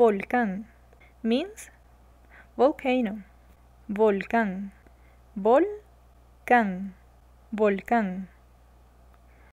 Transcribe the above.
Volcán means volcano. Volcán. Volcán. Volcán.